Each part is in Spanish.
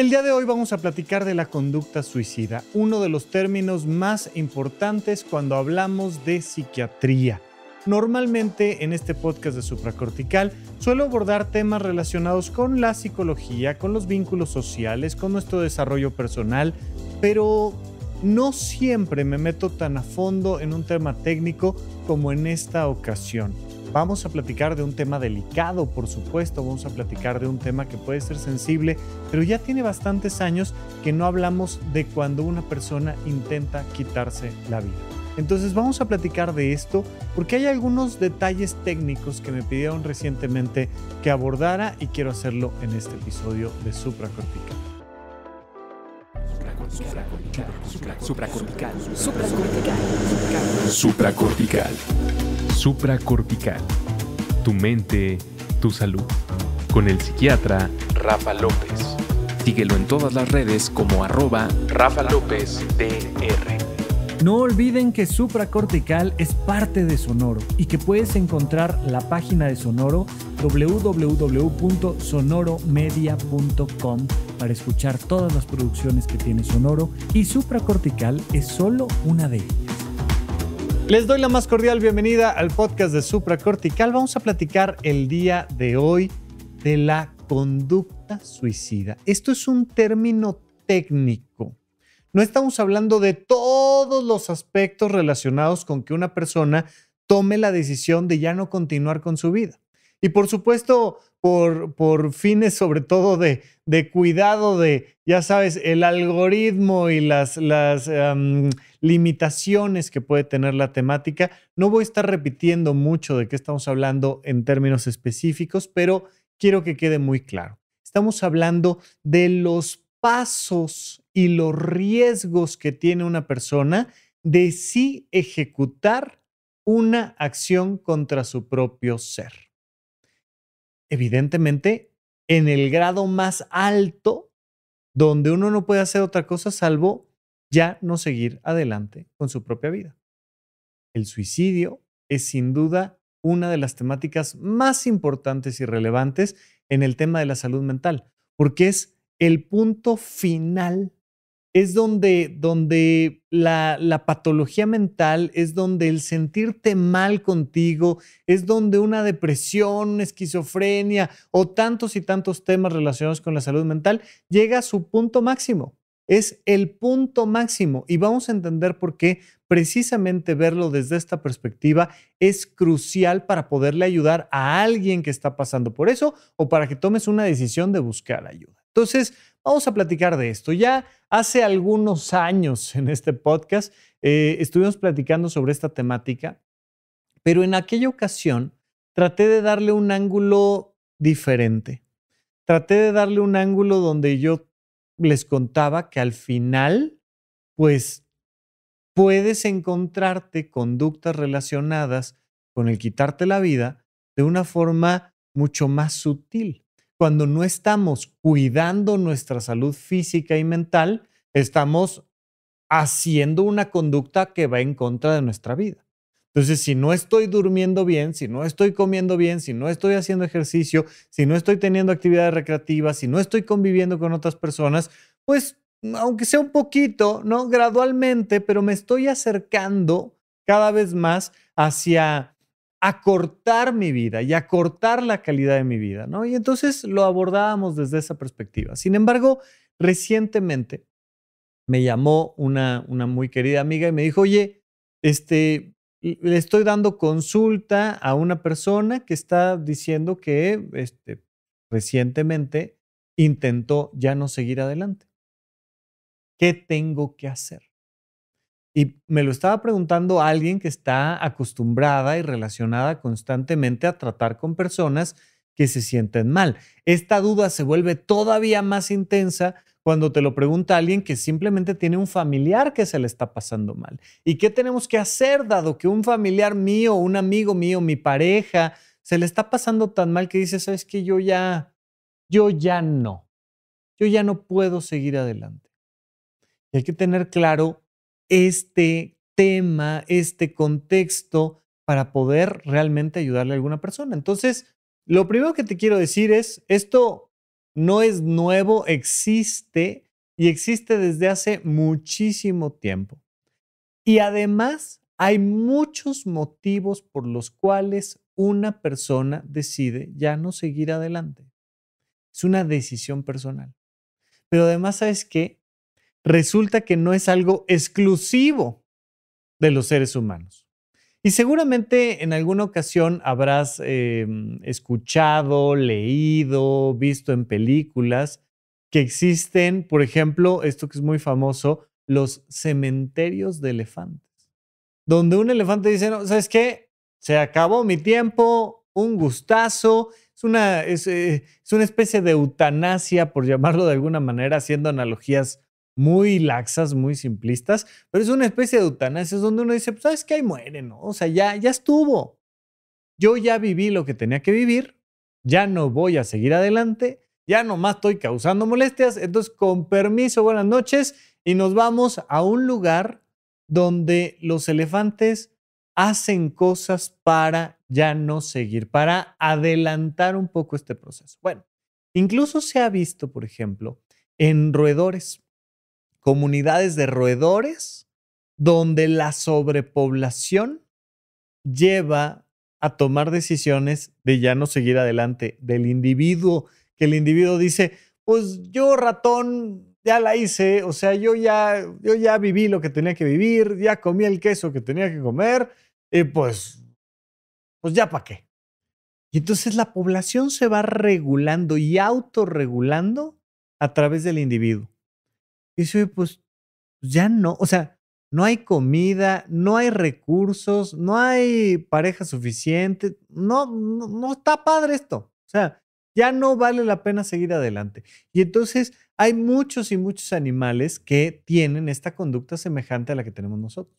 El día de hoy vamos a platicar de la conducta suicida, uno de los términos más importantes cuando hablamos de psiquiatría. Normalmente en este podcast de Supracortical suelo abordar temas relacionados con la psicología, con los vínculos sociales, con nuestro desarrollo personal, pero no siempre me meto tan a fondo en un tema técnico como en esta ocasión. Vamos a platicar de un tema delicado, por supuesto, vamos a platicar de un tema que puede ser sensible, pero ya tiene bastantes años que no hablamos de cuando una persona intenta quitarse la vida. Entonces vamos a platicar de esto porque hay algunos detalles técnicos que me pidieron recientemente que abordara y quiero hacerlo en este episodio de Supra Supracortical. Supracortical. Supracortical. Supracortical. Supracortical. Tu mente, tu salud. Con el psiquiatra Rafa López. Síguelo en todas las redes como arroba Rafa López DR. No olviden que Supracortical es parte de Sonoro y que puedes encontrar la página de Sonoro www.sonoromedia.com para escuchar todas las producciones que tiene Sonoro y Supracortical es solo una de ellas. Les doy la más cordial bienvenida al podcast de Supracortical. Vamos a platicar el día de hoy de la conducta suicida. Esto es un término técnico. No estamos hablando de todos los aspectos relacionados con que una persona tome la decisión de ya no continuar con su vida. Y por supuesto, por, por fines sobre todo de, cuidado de, ya sabes, el algoritmo y las, las em, limitaciones que puede tener la temática. No voy a estar repitiendo mucho de qué estamos hablando en términos específicos, pero quiero que quede muy claro. Estamos hablando de los pasos y los riesgos que tiene una persona de sí ejecutar una acción contra su propio ser evidentemente, en el grado más alto, donde uno no puede hacer otra cosa salvo ya no seguir adelante con su propia vida. El suicidio es sin duda una de las temáticas más importantes y relevantes en el tema de la salud mental, porque es el punto final es donde, donde la, patología mental, es donde el sentirte mal contigo, es donde una depresión, esquizofrenia o tantos y tantos temas relacionados con la salud mental llega a su punto máximo. Es el punto máximo y vamos a entender por qué precisamente verlo desde esta perspectiva es crucial para poderle ayudar a alguien que está pasando por eso o para que tomes una decisión de buscar ayuda. Entonces, Vamos a platicar de esto. Ya hace algunos años en este podcast eh, estuvimos platicando sobre esta temática, pero en aquella ocasión traté de darle un ángulo diferente. Traté de darle un ángulo donde yo les contaba que al final, pues puedes encontrarte conductas relacionadas con el quitarte la vida de una forma mucho más sutil cuando no estamos cuidando nuestra salud física y mental, estamos haciendo una conducta que va en contra de nuestra vida. Entonces, si no estoy durmiendo bien, si no estoy comiendo bien, si no estoy haciendo ejercicio, si no estoy teniendo actividades recreativas, si no estoy conviviendo con otras personas, pues aunque sea un poquito, ¿no? Gradualmente, pero me estoy acercando cada vez más hacia acortar mi vida y acortar la calidad de mi vida, ¿no? Y entonces lo abordábamos desde esa perspectiva. Sin embargo, recientemente me llamó una, una muy querida amiga y me dijo, oye, este, le estoy dando consulta a una persona que está diciendo que este, recientemente intentó ya no seguir adelante. ¿Qué tengo que hacer? Y me lo estaba preguntando alguien que está acostumbrada y relacionada constantemente a tratar con personas que se sienten mal. Esta duda se vuelve todavía más intensa cuando te lo pregunta alguien que simplemente tiene un familiar que se le está pasando mal. ¿Y qué tenemos que hacer dado que un familiar mío, un amigo mío, mi pareja, se le está pasando tan mal que dice, sabes que yo ya, yo ya no, yo ya no puedo seguir adelante? Y hay que tener claro este tema, este contexto para poder realmente ayudarle a alguna persona. Entonces, lo primero que te quiero decir es, esto no es nuevo, existe y existe desde hace muchísimo tiempo. Y además, hay muchos motivos por los cuales una persona decide ya no seguir adelante. Es una decisión personal. Pero además, ¿sabes qué? resulta que no es algo exclusivo de los seres humanos. Y seguramente en alguna ocasión habrás em, escuchado, leído, visto en películas que existen, por ejemplo, esto que es muy famoso, los cementerios de elefantes, donde un elefante dice, ¿sabes qué? Se acabó mi tiempo, un gustazo, es una, eh, es una especie de eutanasia, por llamarlo de alguna manera, haciendo analogías muy laxas, muy simplistas, pero es una especie de eutanasia, es donde uno dice, pues, ¿sabes qué? Ahí muere, ¿no? O sea, ya, ya estuvo. Yo ya viví lo que tenía que vivir, ya no voy a seguir adelante, ya nomás estoy causando molestias, entonces con permiso, buenas noches, y nos vamos a un lugar donde los elefantes hacen cosas para ya no seguir, para adelantar un poco este proceso. Bueno, incluso se ha visto, por ejemplo, en roedores comunidades de roedores donde la sobrepoblación lleva a tomar decisiones de ya no seguir adelante del individuo, que el individuo dice, pues yo ratón ya la hice, o sea, yo ya, yo ya viví lo que tenía que vivir, ya comí el queso que tenía que comer, y pues, pues ya para qué. Y entonces la población se va regulando y autorregulando a través del individuo dice, pues, pues ya no, o sea, no hay comida, no hay recursos, no hay pareja suficiente, no, no, no está padre esto. O sea, ya no vale la pena seguir adelante. Y entonces hay muchos y muchos animales que tienen esta conducta semejante a la que tenemos nosotros.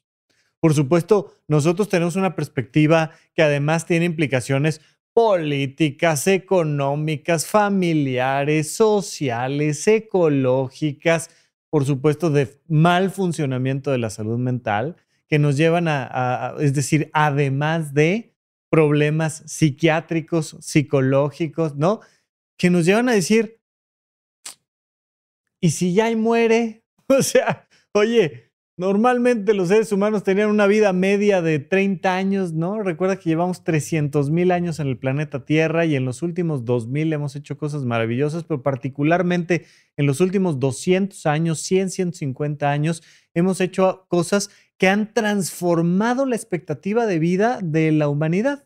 Por supuesto, nosotros tenemos una perspectiva que además tiene implicaciones políticas, económicas, familiares, sociales, ecológicas, por supuesto, de mal funcionamiento de la salud mental que nos llevan a, es decir, además de problemas psiquiátricos, psicológicos, ¿no? Que nos llevan a decir, ¿y si ya muere? O sea, oye, Normalmente los seres humanos tenían una vida media de 30 años, ¿no? Recuerda que llevamos 300.000 mil años en el planeta Tierra y en los últimos 2000 hemos hecho cosas maravillosas, pero particularmente en los últimos 200 años, 100, 150 años, hemos hecho cosas que han transformado la expectativa de vida de la humanidad.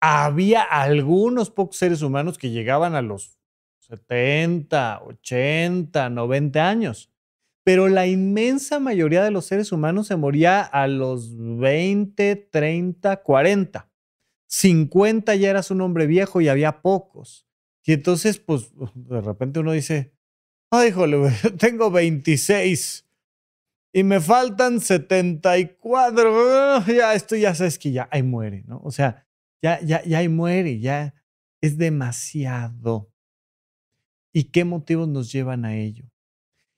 Había algunos pocos seres humanos que llegaban a los 70, 80, 90 años pero la inmensa mayoría de los seres humanos se moría a los 20, 30, 40. 50 ya eras un hombre viejo y había pocos. Y entonces, pues, de repente uno dice, ay, híjole, tengo 26 y me faltan 74. Ya, esto ya sabes que ya ahí muere, ¿no? O sea, ya, ya, ya ahí muere, ya es demasiado. ¿Y qué motivos nos llevan a ello?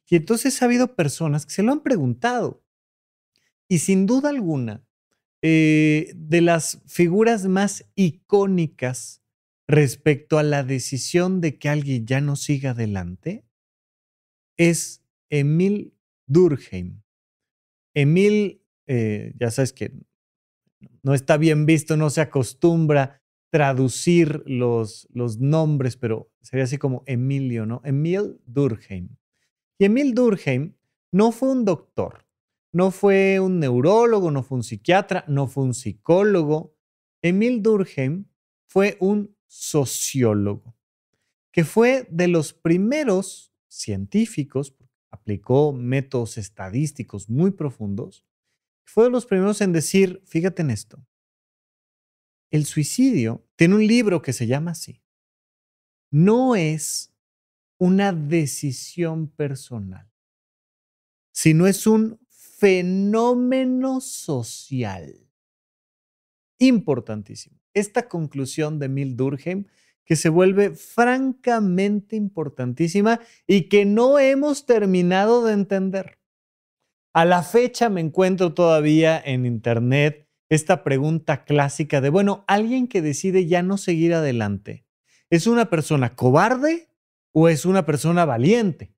Y entonces ha habido personas que se lo han preguntado. Y sin duda alguna, eh, de las figuras más icónicas respecto a la decisión de que alguien ya no siga adelante es Emil Durkheim. Emil, eh, ya sabes que no está bien visto, no se acostumbra traducir los, los nombres, pero sería así como Emilio, ¿no? Emil Durkheim. Y Emil Durkheim no fue un doctor, no fue un neurólogo, no fue un psiquiatra, no fue un psicólogo. Emil Durkheim fue un sociólogo, que fue de los primeros científicos, aplicó métodos estadísticos muy profundos, fue de los primeros en decir, fíjate en esto, el suicidio tiene un libro que se llama así. No es una decisión personal, sino es un fenómeno social. Importantísimo. Esta conclusión de Mil Durkheim que se vuelve francamente importantísima y que no hemos terminado de entender. A la fecha me encuentro todavía en internet esta pregunta clásica de, bueno, alguien que decide ya no seguir adelante, ¿es una persona cobarde o es una persona valiente.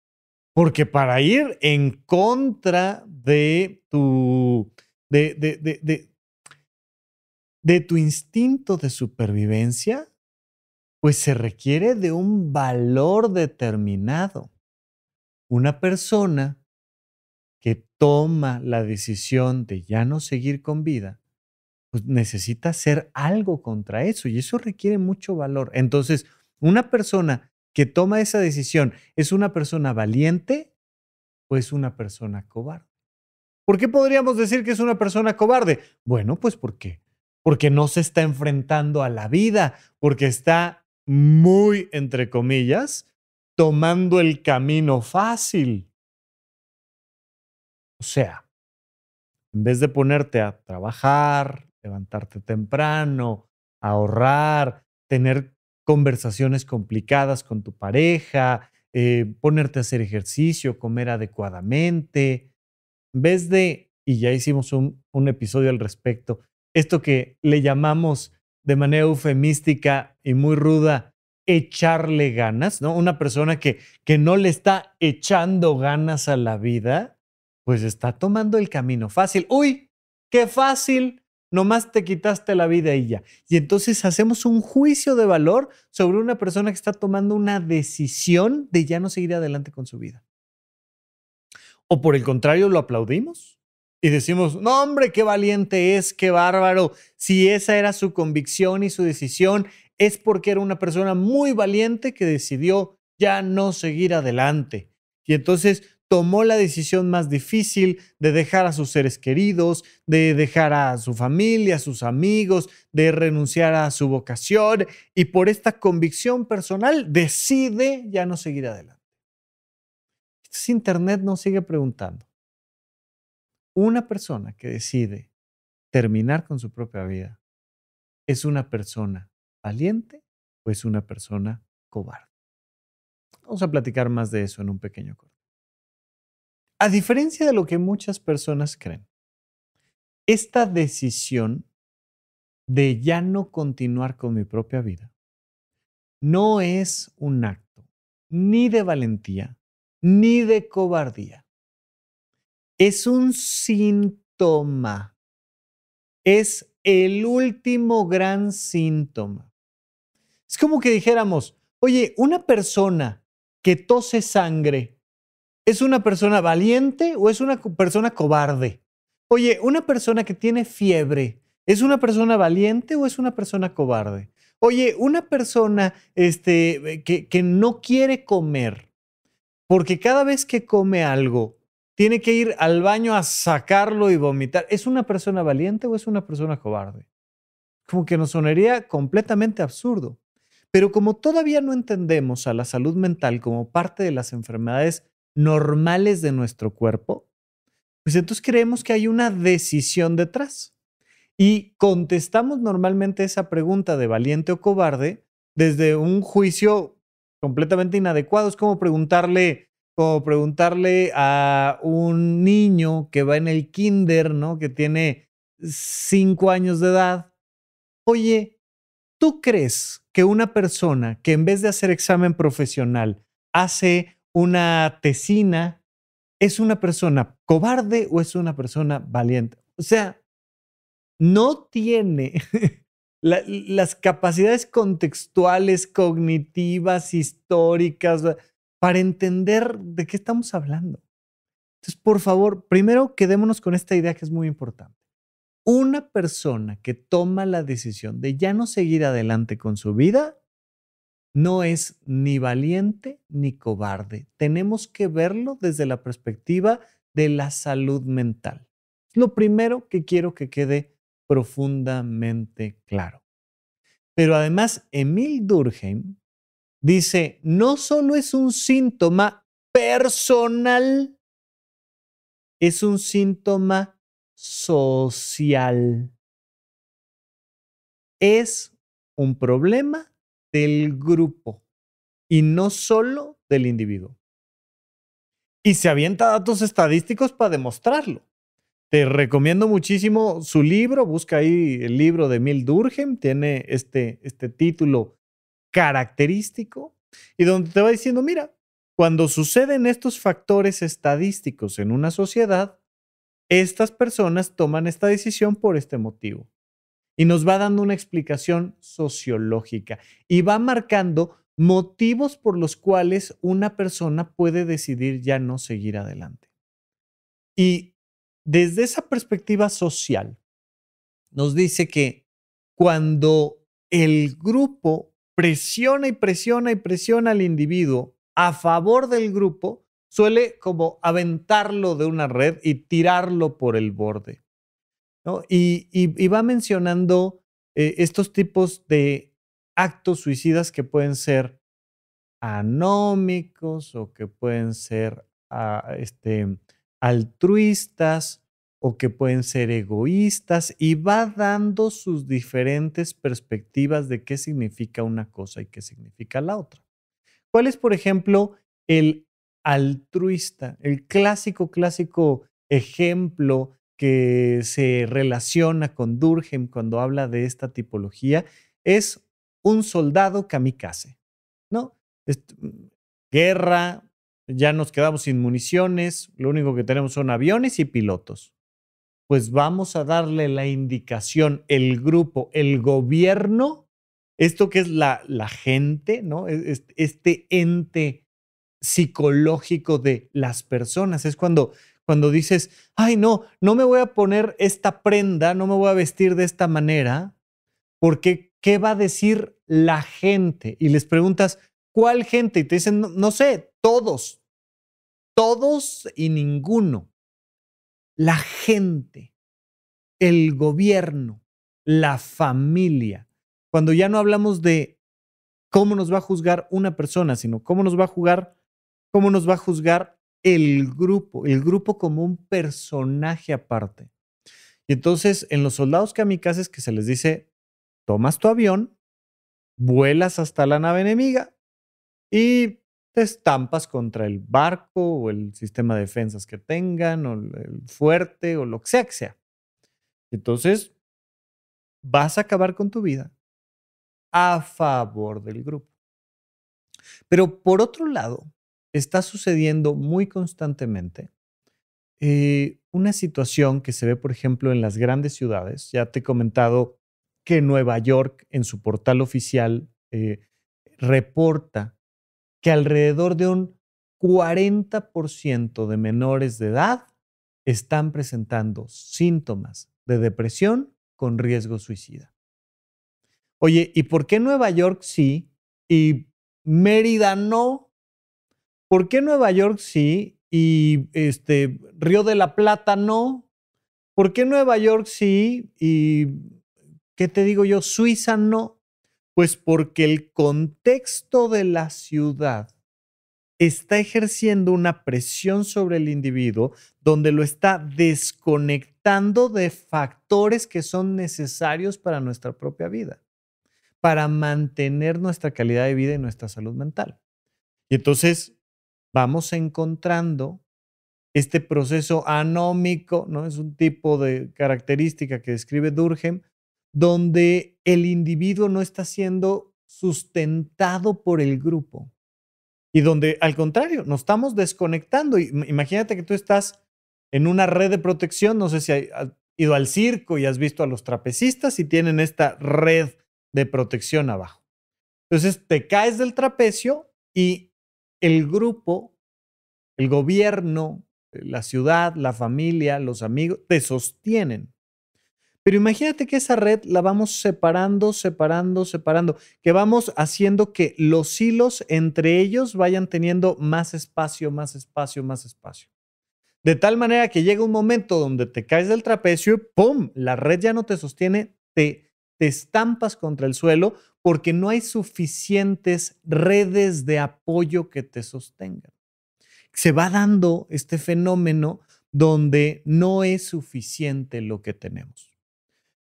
Porque para ir en contra de tu, de, de, de, tu instinto de supervivencia, pues se requiere de un valor determinado. Una persona que toma la decisión de ya no seguir con vida, pues necesita hacer algo contra eso y eso requiere mucho valor. Entonces, una persona que toma esa decisión es una persona valiente o es una persona cobarde. ¿Por qué podríamos decir que es una persona cobarde? Bueno, pues ¿por qué? Porque no se está enfrentando a la vida, porque está muy, entre comillas, tomando el camino fácil. O sea, en vez de ponerte a trabajar, levantarte temprano, ahorrar, tener conversaciones complicadas con tu pareja, eh, ponerte a hacer ejercicio, comer adecuadamente, en vez de, y ya hicimos un, episodio al respecto, esto que le llamamos de manera eufemística y muy ruda, echarle ganas, ¿no? Una persona que, que no le está echando ganas a la vida, pues está tomando el camino fácil. ¡Uy! ¡Qué fácil! Nomás te quitaste la vida y ya. Y entonces hacemos un juicio de valor sobre una persona que está tomando una decisión de ya no seguir adelante con su vida. O por el contrario, lo aplaudimos y decimos, no hombre, qué valiente es, qué bárbaro. Si esa era su convicción y su decisión, es porque era una persona muy valiente que decidió ya no seguir adelante. Y entonces tomó la decisión más difícil de dejar a sus seres queridos, de dejar a su familia, a sus amigos, de renunciar a su vocación y por esta convicción personal decide ya no seguir adelante. Si Internet nos sigue preguntando. Una persona que decide terminar con su propia vida, ¿es una persona valiente o es una persona cobarde? Vamos a platicar más de eso en un pequeño corto. A diferencia de lo que muchas personas creen, esta decisión de ya no continuar con mi propia vida no es un acto ni de valentía ni de cobardía. Es un síntoma. Es el último gran síntoma. Es como que dijéramos, oye, una persona que tose sangre ¿Es una persona valiente o es una persona cobarde? Oye, una persona que tiene fiebre, ¿es una persona valiente o es una persona cobarde? Oye, una persona este, que, que no quiere comer, porque cada vez que come algo, tiene que ir al baño a sacarlo y vomitar, ¿es una persona valiente o es una persona cobarde? Como que nos sonaría completamente absurdo. Pero como todavía no entendemos a la salud mental como parte de las enfermedades normales de nuestro cuerpo, pues entonces creemos que hay una decisión detrás. Y contestamos normalmente esa pregunta de valiente o cobarde desde un juicio completamente inadecuado. Es como preguntarle, preguntarle a un niño que va en el kinder, ¿no? Que tiene cinco años de edad. Oye, ¿tú crees que una persona que en vez de hacer examen profesional hace una tesina, ¿es una persona cobarde o es una persona valiente? O sea, no tiene las capacidades contextuales, cognitivas, históricas, para entender de qué estamos hablando. Entonces, por favor, primero quedémonos con esta idea que es muy importante. Una persona que toma la decisión de ya no seguir adelante con su vida no es ni valiente ni cobarde. Tenemos que verlo desde la perspectiva de la salud mental. Lo primero que quiero que quede profundamente claro. Pero además, Emil Durkheim dice, no solo es un síntoma personal, es un síntoma social. Es un problema del grupo y no solo del individuo. Y se avienta datos estadísticos para demostrarlo. Te recomiendo muchísimo su libro, busca ahí el libro de Emil Durgen, tiene este, este título característico y donde te va diciendo, mira, cuando suceden estos factores estadísticos en una sociedad, estas personas toman esta decisión por este motivo y nos va dando una explicación sociológica y va marcando motivos por los cuales una persona puede decidir ya no seguir adelante. Y desde esa perspectiva social, nos dice que cuando el grupo presiona y presiona y presiona al individuo a favor del grupo, suele como aventarlo de una red y tirarlo por el borde. Y, va mencionando eh, estos tipos de actos suicidas que pueden ser anómicos o que pueden ser ah, este, altruistas o que pueden ser egoístas y va dando sus diferentes perspectivas de qué significa una cosa y qué significa la otra. ¿Cuál es, por ejemplo, el altruista? El clásico, clásico ejemplo que se relaciona con Durkheim cuando habla de esta tipología es un soldado kamikaze, ¿no? Mm, guerra, ya nos quedamos sin municiones, lo único que tenemos son aviones y pilotos. Pues vamos a darle la indicación, el grupo, el gobierno, esto que es la, la gente, ¿no? E-, este ente psicológico de las personas. Es cuando cuando dices, ay, no, no me voy a poner esta prenda, no me voy a vestir de esta manera, porque ¿qué va a decir la gente? Y les preguntas, ¿cuál gente? Y te dicen, no, sé, todos, todos y ninguno. La gente, el gobierno, la familia. Cuando ya no hablamos de cómo nos va a juzgar una persona, sino cómo nos va a juzgar, cómo nos va a juzgar el grupo, el grupo como un personaje aparte. Y entonces, en los soldados que kamikazes que se les dice, tomas tu avión, vuelas hasta la nave enemiga y te estampas contra el barco o el sistema de defensas que tengan o el fuerte o lo que sea que sea. Entonces, vas a acabar con tu vida a favor del grupo. Pero por otro lado, está sucediendo muy constantemente eh, una situación que se ve, por ejemplo, en las grandes ciudades. Ya te he comentado que Nueva York en su portal oficial eh, reporta que alrededor de un 40% de menores de edad están presentando síntomas de depresión con riesgo suicida. Oye, ¿y por qué Nueva York sí y Mérida no? ¿por qué Nueva York sí y este, Río de la Plata no? ¿Por qué Nueva York sí y, qué te digo yo, Suiza no? Pues porque el contexto de la ciudad está ejerciendo una presión sobre el individuo donde lo está desconectando de factores que son necesarios para nuestra propia vida, para mantener nuestra calidad de vida y nuestra salud mental. Y entonces vamos encontrando este proceso anómico, ¿no? Es un tipo de característica que describe Durkheim, donde el individuo no está siendo sustentado por el grupo y donde al contrario, nos estamos desconectando. Imagínate que tú estás en una red de protección, no sé si has ido al circo y has visto a los trapecistas y tienen esta red de protección abajo. Entonces te caes del trapecio y el grupo, el gobierno, eh, la ciudad, la familia, los amigos, te sostienen. Pero imagínate que esa red la vamos separando, separando, separando, que vamos haciendo que los hilos entre ellos vayan teniendo más espacio, más espacio, más espacio. De tal manera que llega un momento donde te caes del trapecio y ¡pum! La red ya no te sostiene, te te estampas contra el suelo porque no hay suficientes redes de apoyo que te sostengan. Se va dando este fenómeno donde no es suficiente lo que tenemos.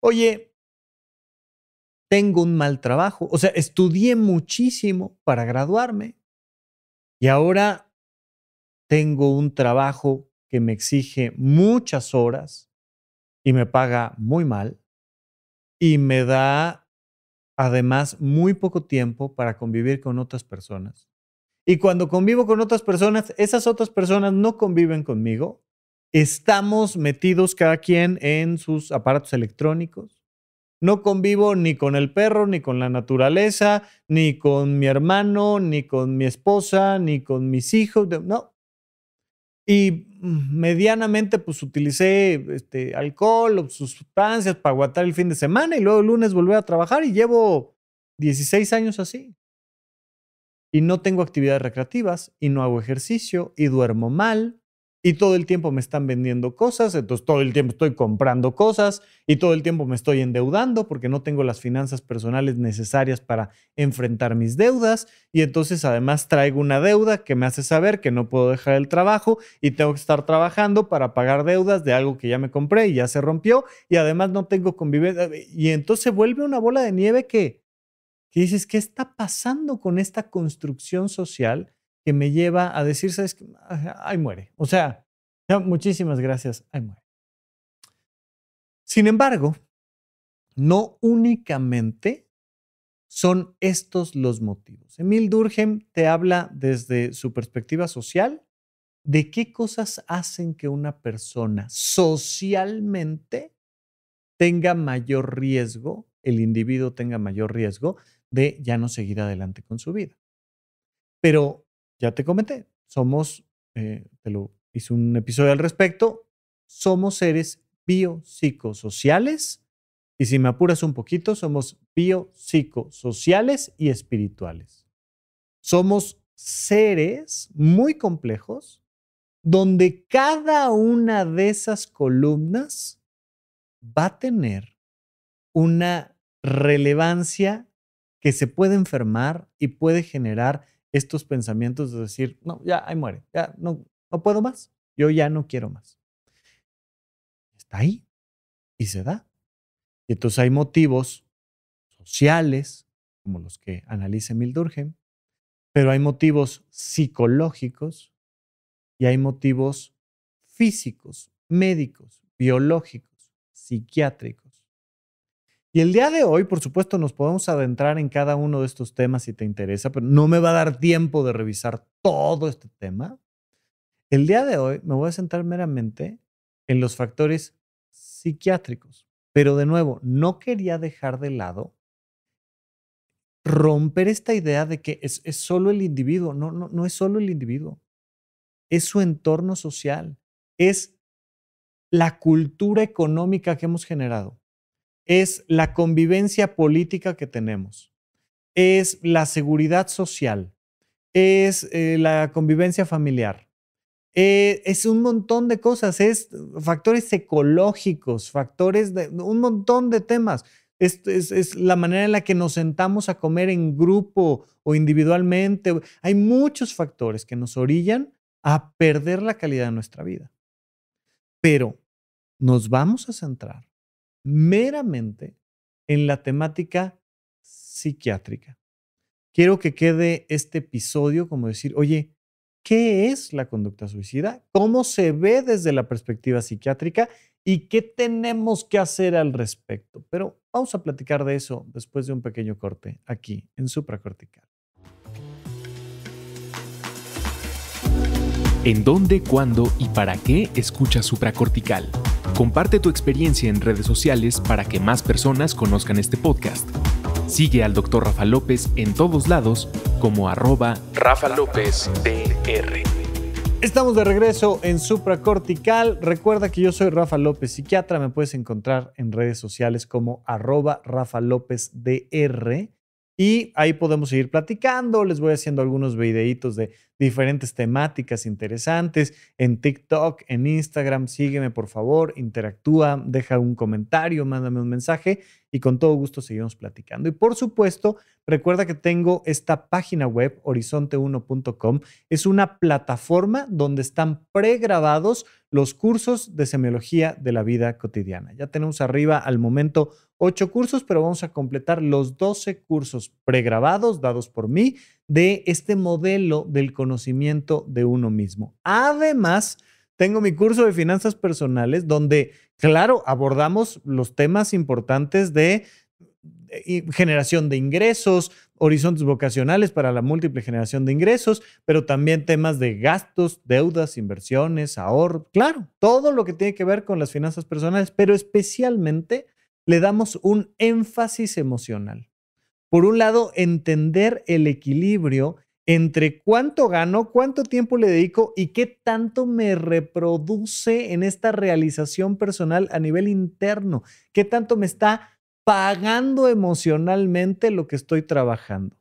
Oye, tengo un mal trabajo, o sea, estudié muchísimo para graduarme y ahora tengo un trabajo que me exige muchas horas y me paga muy mal y me da además muy poco tiempo para convivir con otras personas. Y cuando convivo con otras personas, esas otras personas no conviven conmigo. Estamos metidos cada quien en sus aparatos electrónicos. No convivo ni con el perro, ni con la naturaleza, ni con mi hermano, ni con mi esposa, ni con mis hijos. No, y medianamente, pues utilicé este, alcohol, sustancias para aguantar el fin de semana y luego el lunes volví a trabajar y llevo 16 años así. Y no tengo actividades recreativas y no hago ejercicio y duermo mal y todo el tiempo me están vendiendo cosas, entonces todo el tiempo estoy comprando cosas y todo el tiempo me estoy endeudando porque no tengo las finanzas personales necesarias para enfrentar mis deudas y entonces además traigo una deuda que me hace saber que no puedo dejar el trabajo y tengo que estar trabajando para pagar deudas de algo que ya me compré y ya se rompió y además no tengo convivencia y entonces vuelve una bola de nieve que, dices, ¿qué está pasando con esta construcción social? que me lleva a decir, ¿sabes? Ahí muere. O sea, muchísimas gracias, ahí muere. Sin embargo, no únicamente son estos los motivos. Emil Durkheim te habla desde su perspectiva social de qué cosas hacen que una persona socialmente tenga mayor riesgo, el individuo tenga mayor riesgo de ya no seguir adelante con su vida. Pero ya te comenté, somos, eh, te lo hice un episodio al respecto, somos seres biopsicosociales y si me apuras un poquito, somos biopsicosociales y espirituales. Somos seres muy complejos donde cada una de esas columnas va a tener una relevancia que se puede enfermar y puede generar estos pensamientos de decir, no, ya, ahí muere, ya, no, no puedo más, yo ya no quiero más. Está ahí y se da. Y entonces hay motivos sociales, como los que analiza mildurgen pero hay motivos psicológicos y hay motivos físicos, médicos, biológicos, psiquiátricos. Y el día de hoy, por supuesto, nos podemos adentrar en cada uno de estos temas si te interesa, pero no me va a dar tiempo de revisar todo este tema. El día de hoy me voy a centrar meramente en los factores psiquiátricos. Pero de nuevo, no quería dejar de lado romper esta idea de que es, solo el individuo. No, no, no es solo el individuo. Es su entorno social. Es la cultura económica que hemos generado es la convivencia política que tenemos, es la seguridad social, es eh, la convivencia familiar, eh, es un montón de cosas, es factores ecológicos, factores de un montón de temas. es, la manera en la que nos sentamos a comer en grupo o individualmente. Hay muchos factores que nos orillan a perder la calidad de nuestra vida. Pero nos vamos a centrar meramente en la temática psiquiátrica. Quiero que quede este episodio como decir, oye, ¿qué es la conducta suicida? ¿Cómo se ve desde la perspectiva psiquiátrica? ¿Y qué tenemos que hacer al respecto? Pero vamos a platicar de eso después de un pequeño corte aquí en Supracortical. ¿En dónde, cuándo y para qué escucha Supracortical? Comparte tu experiencia en redes sociales para que más personas conozcan este podcast. Sigue al Dr. Rafa López en todos lados como arroba Rafa López DR. Estamos de regreso en Supracortical. Recuerda que yo soy Rafa López, psiquiatra. Me puedes encontrar en redes sociales como arroba Rafa López DR. Y ahí podemos seguir platicando. Les voy haciendo algunos videitos de diferentes temáticas interesantes en TikTok, en Instagram. Sígueme, por favor, interactúa, deja un comentario, mándame un mensaje y con todo gusto seguimos platicando. Y por supuesto, recuerda que tengo esta página web, horizonte1.com. Es una plataforma donde están pregrabados los cursos de semiología de la vida cotidiana. Ya tenemos arriba al momento ocho cursos, pero vamos a completar los 12 cursos pregrabados dados por mí de este modelo del conocimiento de uno mismo. Además, tengo mi curso de finanzas personales donde, claro, abordamos los temas importantes de eh, generación de ingresos, horizontes vocacionales para la múltiple generación de ingresos, pero también temas de gastos, deudas, inversiones, ahorro, claro, todo lo que tiene que ver con las finanzas personales, pero especialmente le damos un énfasis emocional. Por un lado, entender el equilibrio entre cuánto gano, cuánto tiempo le dedico y qué tanto me reproduce en esta realización personal a nivel interno, qué tanto me está pagando emocionalmente lo que estoy trabajando.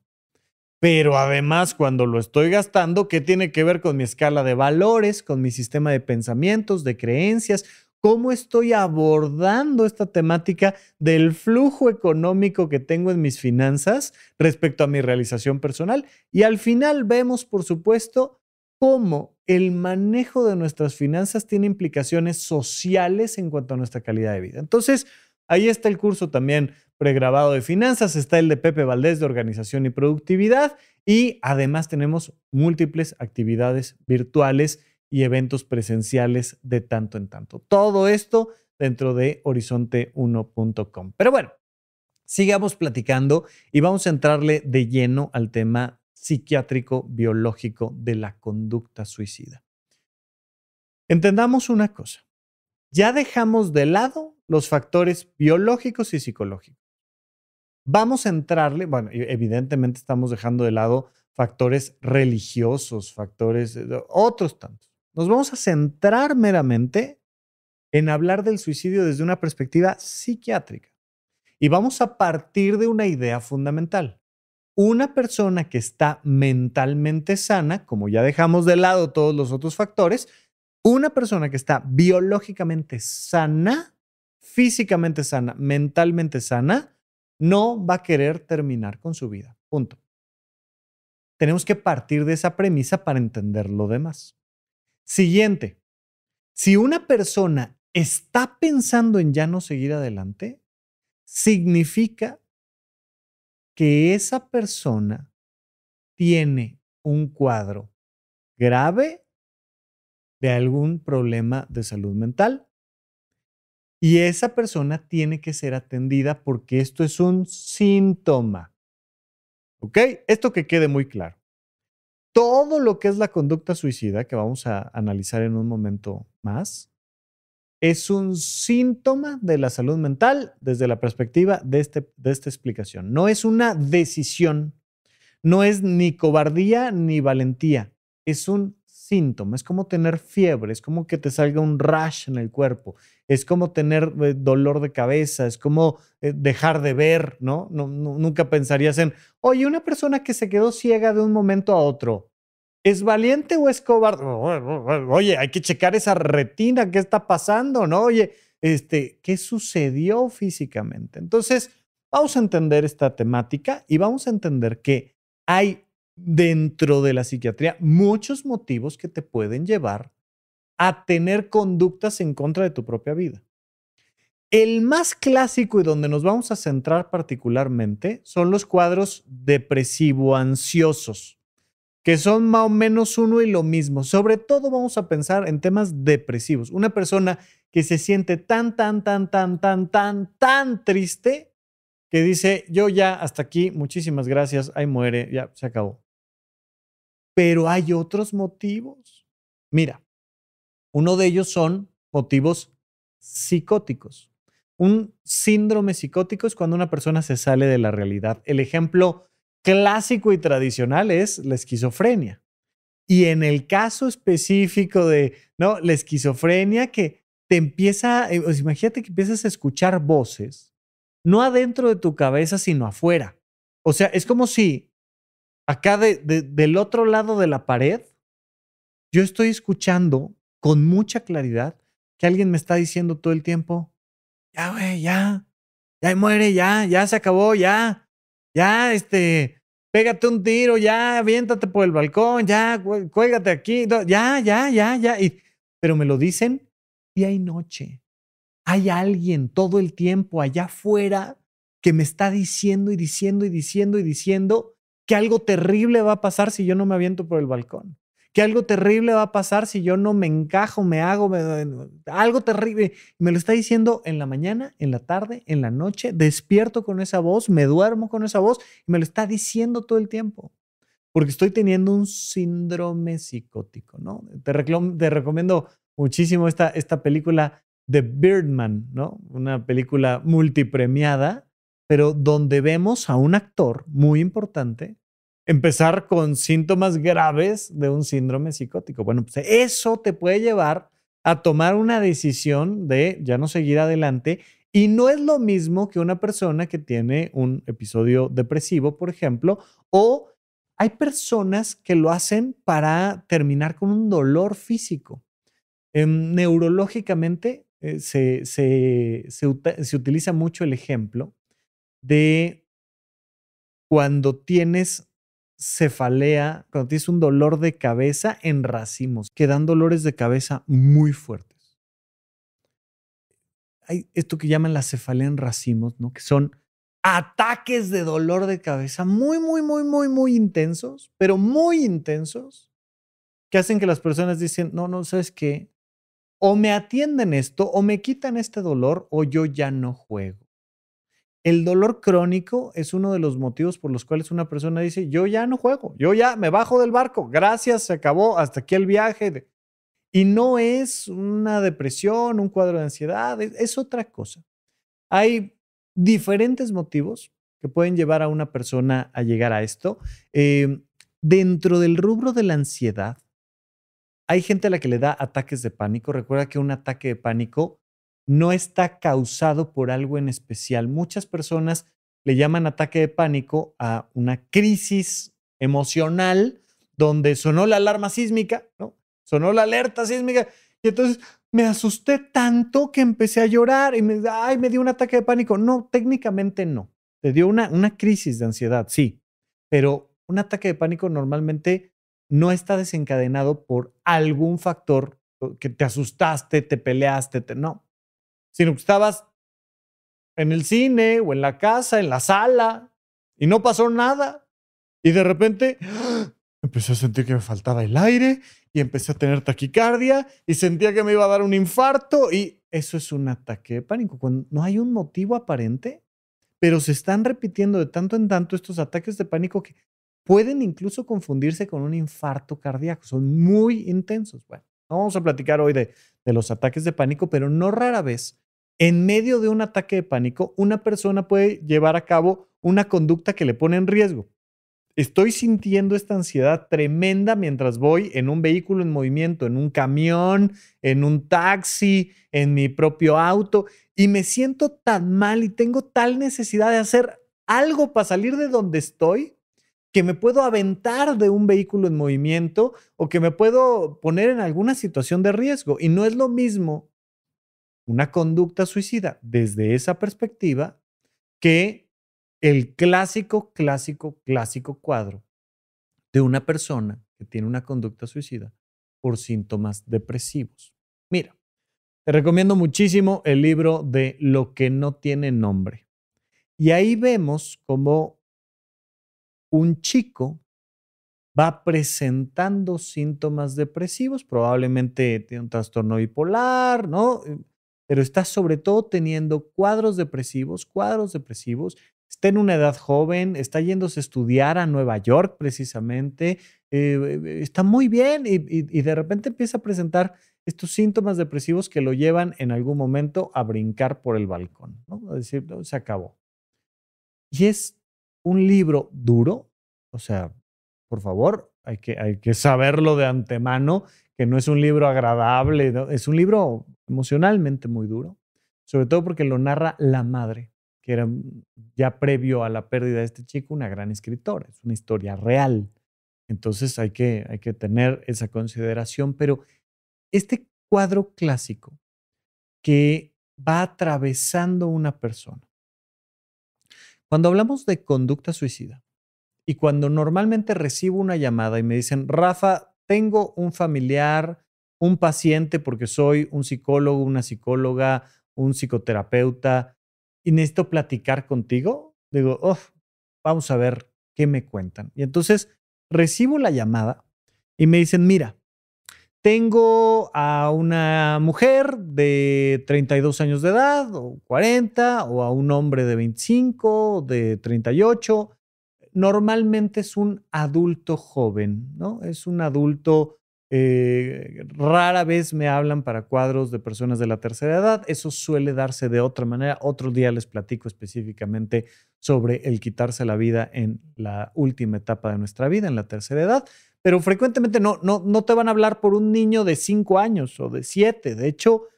Pero además, cuando lo estoy gastando, ¿qué tiene que ver con mi escala de valores, con mi sistema de pensamientos, de creencias? cómo estoy abordando esta temática del flujo económico que tengo en mis finanzas respecto a mi realización personal. Y al final vemos, por supuesto, cómo el manejo de nuestras finanzas tiene implicaciones sociales en cuanto a nuestra calidad de vida. Entonces, ahí está el curso también pregrabado de finanzas, está el de Pepe Valdés de organización y productividad y además tenemos múltiples actividades virtuales y eventos presenciales de tanto en tanto. Todo esto dentro de horizonte1.com. Pero bueno, sigamos platicando y vamos a entrarle de lleno al tema psiquiátrico biológico de la conducta suicida. Entendamos una cosa. Ya dejamos de lado los factores biológicos y psicológicos. Vamos a entrarle, bueno, evidentemente estamos dejando de lado factores religiosos, factores, eh, otros tantos. Nos vamos a centrar meramente en hablar del suicidio desde una perspectiva psiquiátrica. Y vamos a partir de una idea fundamental. Una persona que está mentalmente sana, como ya dejamos de lado todos los otros factores, una persona que está biológicamente sana, físicamente sana, mentalmente sana, no va a querer terminar con su vida. Punto. Tenemos que partir de esa premisa para entender lo demás. Siguiente, si una persona está pensando en ya no seguir adelante, significa que esa persona tiene un cuadro grave de algún problema de salud mental. Y esa persona tiene que ser atendida porque esto es un síntoma. ¿Ok? Esto que quede muy claro todo lo que es la conducta suicida, que vamos a analizar en un momento más, es un síntoma de la salud mental desde la perspectiva de, este, de esta explicación. No es una decisión, no es ni cobardía ni valentía, es un síntoma, es como tener fiebre, es como que te salga un rash en el cuerpo, es como tener eh, dolor de cabeza, es como eh, dejar de ver, ¿no? nunca pensarías en, oye, una persona que se quedó ciega de un momento a otro, ¿Es valiente o es cobarde? Oye, hay que checar esa retina, ¿qué está pasando? ¿No? Oye, este, ¿qué sucedió físicamente? Entonces, vamos a entender esta temática y vamos a entender que hay dentro de la psiquiatría muchos motivos que te pueden llevar a tener conductas en contra de tu propia vida. El más clásico y donde nos vamos a centrar particularmente son los cuadros depresivo-ansiosos, que son más o menos uno y lo mismo. Sobre todo vamos a pensar en temas depresivos. Una persona que se siente tan, tan, tan, tan, tan, tan, tan triste que dice, yo ya hasta aquí, muchísimas gracias, ahí muere, ya se acabó pero hay otros motivos. Mira, uno de ellos son motivos psicóticos. Un síndrome psicótico es cuando una persona se sale de la realidad. El ejemplo clásico y tradicional es la esquizofrenia. Y en el caso específico de, la esquizofrenia que te empieza, eh, pues, imagínate que empiezas a escuchar voces, no adentro de tu cabeza, sino afuera. O sea, es como si acá del otro lado de la pared, yo estoy escuchando con mucha claridad que alguien me está diciendo todo el tiempo, ya, güey, ya, ya muere, ya, ya se acabó, ya, ya, este, pégate un tiro, ya, aviéntate por el balcón, ya, cuélgate aquí, ya, ya, ya, ya. Y, pero me lo dicen día y noche. Hay alguien todo el tiempo allá afuera que me está diciendo y diciendo y diciendo y diciendo que algo terrible va a pasar si yo no me aviento por el balcón, que algo terrible va a pasar si yo no me encajo, me hago, algo terrible. Me lo está diciendo en la mañana, en la tarde, en la noche, despierto con esa voz, me duermo con esa voz, y me lo está diciendo todo el tiempo. Porque estoy teniendo un síndrome psicótico, ¿no? Te, te recomiendo muchísimo esta, esta película The Birdman, ¿no? Una película multipremiada, pero donde vemos a un actor muy importante empezar con síntomas graves de un síndrome psicótico. Bueno, pues eso te puede llevar a tomar una decisión de ya no seguir adelante y no es lo mismo que una persona que tiene un episodio depresivo, por ejemplo, o hay personas que lo hacen para terminar con un dolor físico. Em, neurológicamente eh, se, se, se, se utiliza mucho el ejemplo de cuando tienes cefalea, cuando tienes un dolor de cabeza en racimos, que dan dolores de cabeza muy fuertes. Hay esto que llaman la cefalea en racimos, ¿no? que son ataques de dolor de cabeza muy, muy, muy, muy, muy intensos, pero muy intensos, que hacen que las personas dicen, no, no, ¿sabes qué? O me atienden esto, o me quitan este dolor, o yo ya no juego. El dolor crónico es uno de los motivos por los cuales una persona dice, yo ya no juego, yo ya me bajo del barco, gracias, se acabó, hasta aquí el viaje. Y no es una depresión, un cuadro de ansiedad, es, otra cosa. Hay diferentes motivos que pueden llevar a una persona a llegar a esto. Em, dentro del rubro de la ansiedad, hay gente a la que le da ataques de pánico. Recuerda que un ataque de pánico no está causado por algo en especial. Muchas personas le llaman ataque de pánico a una crisis emocional donde sonó la alarma sísmica, ¿no? Sonó la alerta sísmica y entonces me asusté tanto que empecé a llorar y me, ay, me dio un ataque de pánico. No, técnicamente no. Te dio una, una crisis de ansiedad, sí, pero un ataque de pánico normalmente no está desencadenado por algún factor que te asustaste, te peleaste, te, no sino que estabas en el cine o en la casa, en la sala, y no pasó nada. Y de repente ¡ah! empecé a sentir que me faltaba el aire y empecé a tener taquicardia y sentía que me iba a dar un infarto y eso es un ataque de pánico, cuando no hay un motivo aparente, pero se están repitiendo de tanto en tanto estos ataques de pánico que pueden incluso confundirse con un infarto cardíaco, son muy intensos. Bueno, Vamos a platicar hoy de, los ataques de pánico, pero no rara vez, en medio de un ataque de pánico, una persona puede llevar a cabo una conducta que le pone en riesgo. Estoy sintiendo esta ansiedad tremenda mientras voy en un vehículo en movimiento, en un camión, en un taxi, en mi propio auto, y me siento tan mal y tengo tal necesidad de hacer algo para salir de donde estoy que me puedo aventar de un vehículo en movimiento o que me puedo poner en alguna situación de riesgo. Y no es lo mismo una conducta suicida desde esa perspectiva que el clásico, clásico, clásico cuadro de una persona que tiene una conducta suicida por síntomas depresivos. Mira, te recomiendo muchísimo el libro de Lo que no tiene nombre. Y ahí vemos cómo un chico va presentando síntomas depresivos, probablemente tiene un trastorno bipolar, ¿no? Eh, pero está sobre todo teniendo cuadros depresivos, cuadros depresivos, está en una edad joven, está yéndose a estudiar a Nueva York precisamente, eh, eh, está muy bien y, de repente empieza a presentar estos síntomas depresivos que lo llevan en algún momento a brincar por el balcón, ¿no? A decir, se acabó. Y es un libro duro, o sea, por favor, hay que, hay que saberlo de antemano, que no es un libro agradable, es un libro emocionalmente muy duro, sobre todo porque lo narra la madre, que era ya previo a la pérdida de este chico una gran escritora, es una historia real. Entonces hay que, hay que tener esa consideración, pero este cuadro clásico que va atravesando una persona, cuando hablamos de conducta suicida y cuando normalmente recibo una llamada y me dicen, Rafa, tengo un familiar, un paciente, porque soy un psicólogo, una psicóloga, un psicoterapeuta, y necesito platicar contigo, digo, vamos a ver qué me cuentan. Y entonces recibo la llamada y me dicen, mira, tengo a una mujer de 32 años de edad o 40 o a un hombre de 25, de 38. Normalmente es un adulto joven, ¿no? Es un adulto, eh, rara vez me hablan para cuadros de personas de la tercera edad, eso suele darse de otra manera. Otro día les platico específicamente sobre el quitarse la vida en la última etapa de nuestra vida, en la tercera edad pero frecuentemente no, no, no te van a hablar por un niño de 5 años o de 7. De hecho,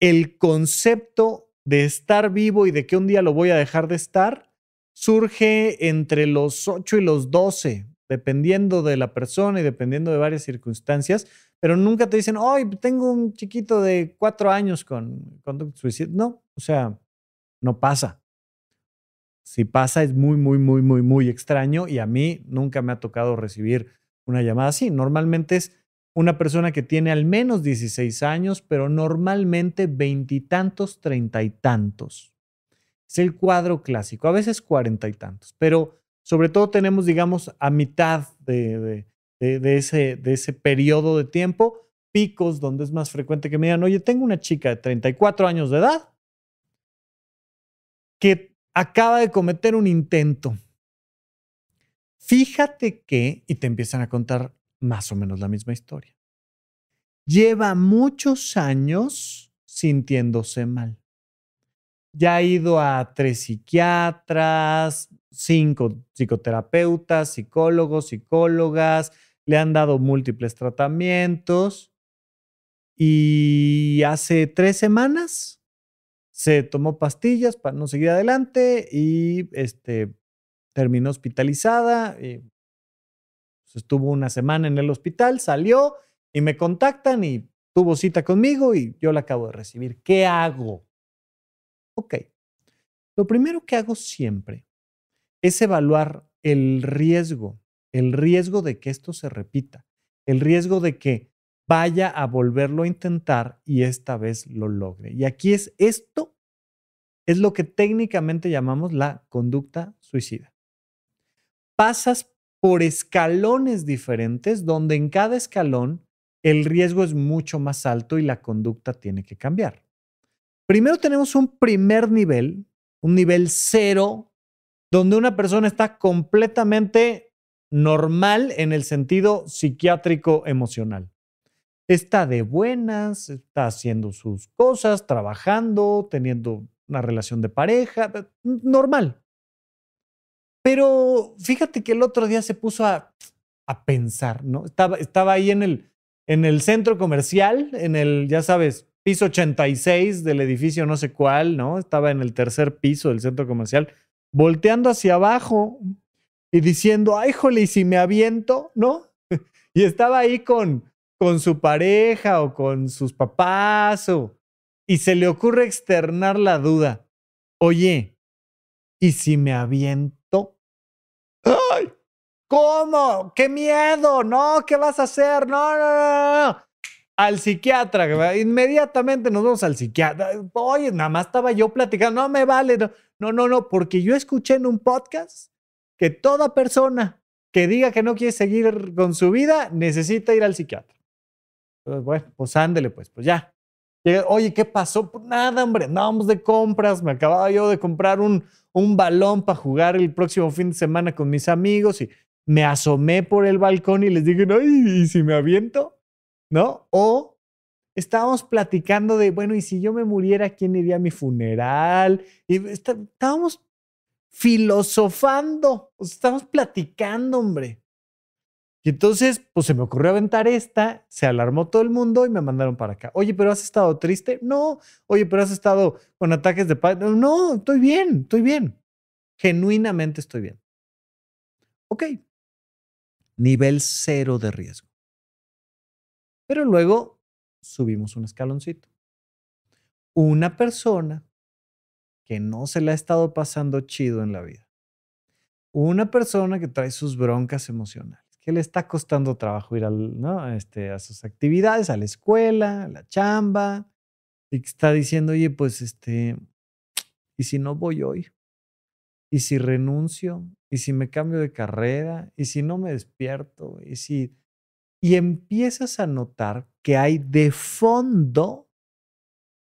el concepto de estar vivo y de que un día lo voy a dejar de estar surge entre los 8 y los 12, dependiendo de la persona y dependiendo de varias circunstancias, pero nunca te dicen, ¡Ay, tengo un chiquito de 4 años con suicidio! No, o sea, no pasa. Si pasa es muy, muy, muy, muy, muy extraño y a mí nunca me ha tocado recibir una llamada así. Normalmente es una persona que tiene al menos 16 años, pero normalmente veintitantos, treinta y tantos. Es el cuadro clásico, a veces cuarenta y tantos, pero sobre todo tenemos, digamos, a mitad de, ese, de ese periodo de tiempo, picos donde es más frecuente que me digan, oye, tengo una chica de 34 años de edad que acaba de cometer un intento Fíjate que, y te empiezan a contar más o menos la misma historia. Lleva muchos años sintiéndose mal. Ya ha ido a tres psiquiatras, cinco psicoterapeutas, psicólogos, psicólogas, le han dado múltiples tratamientos y hace tres semanas se tomó pastillas para no seguir adelante y este, terminó hospitalizada, y, eh, pues, estuvo una semana en el hospital, salió y me contactan y tuvo cita conmigo y yo la acabo de recibir. ¿Qué hago? Ok, lo primero que hago siempre es evaluar el riesgo, el riesgo de que esto se repita, el riesgo de que vaya a volverlo a intentar y esta vez lo logre. Y aquí es esto, es lo que técnicamente llamamos la conducta suicida pasas por escalones diferentes donde en cada escalón el riesgo es mucho más alto y la conducta tiene que cambiar. Primero tenemos un primer nivel, un nivel cero, donde una persona está completamente normal en el sentido psiquiátrico emocional. Está de buenas, está haciendo sus cosas, trabajando, teniendo una relación de pareja, normal. Pero fíjate que el otro día se puso a, pensar, ¿no? Estaba, estaba ahí en el, en el centro comercial, en el, ya sabes, piso 86 del edificio no sé cuál, ¿no? Estaba en el tercer piso del centro comercial, volteando hacia abajo y diciendo, ay, jole, y si me aviento, ¿no? y estaba ahí con, con su pareja o con sus papás o, y se le ocurre externar la duda, oye, ¿y si me aviento? ¡Ay! ¿Cómo? ¡Qué miedo! No, ¿qué vas a hacer? No, no, no, Al psiquiatra, inmediatamente nos vamos al psiquiatra. Oye, nada más estaba yo platicando, no me vale. No, no, no, porque yo escuché en un podcast que toda persona que diga que no quiere seguir con su vida necesita ir al psiquiatra. Pues bueno, pues ándele, pues, pues ya. Oye, ¿qué pasó? Pues nada, hombre, andábamos de compras. Me acababa yo de comprar un, un balón para jugar el próximo fin de semana con mis amigos y me asomé por el balcón y les dije, no, ¿y si me aviento? ¿No? O estábamos platicando de, bueno, ¿y si yo me muriera, quién iría a mi funeral? Y estábamos filosofando, estábamos platicando, hombre. Y entonces, pues se me ocurrió aventar esta, se alarmó todo el mundo y me mandaron para acá. Oye, pero has estado triste? No. Oye, pero has estado con ataques de pánico? No, estoy bien, estoy bien. Genuinamente estoy bien. Ok. Nivel cero de riesgo. Pero luego subimos un escaloncito. Una persona que no se le ha estado pasando chido en la vida. Una persona que trae sus broncas emocionales que le está costando trabajo ir al, este, a sus actividades, a la escuela, a la chamba, y que está diciendo, oye, pues este, ¿y si no voy hoy? ¿Y si renuncio? ¿Y si me cambio de carrera? ¿Y si no me despierto? ¿Y si... Y empiezas a notar que hay de fondo